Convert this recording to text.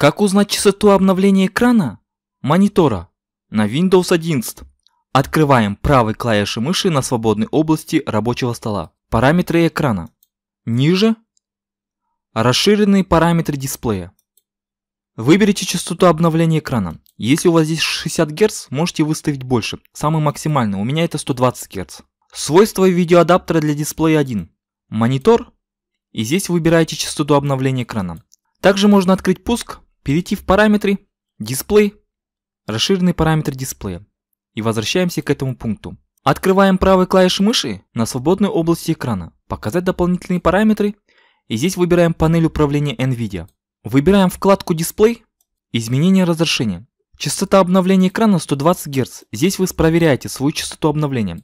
Как узнать частоту обновления экрана? Монитора. На Windows 11. Открываем правой клавишей мыши на свободной области рабочего стола. Параметры экрана. Ниже расширенные параметры дисплея. Выберите частоту обновления экрана. Если у вас здесь 60 Гц, можете выставить больше. Самый максимальный, у меня это 120 Гц. Свойства видеоадаптера для дисплея 1. Монитор. И здесь выбираете частоту обновления экрана. Также можно открыть пуск, перейти в параметры, дисплей, расширенный параметр дисплея. И возвращаемся к этому пункту. Открываем правой клавиш мыши на свободной области экрана, показать дополнительные параметры и здесь выбираем панель управления NVIDIA. Выбираем вкладку дисплей, изменение разрешения. Частота обновления экрана 120 Гц. Здесь вы проверяете свою частоту обновления.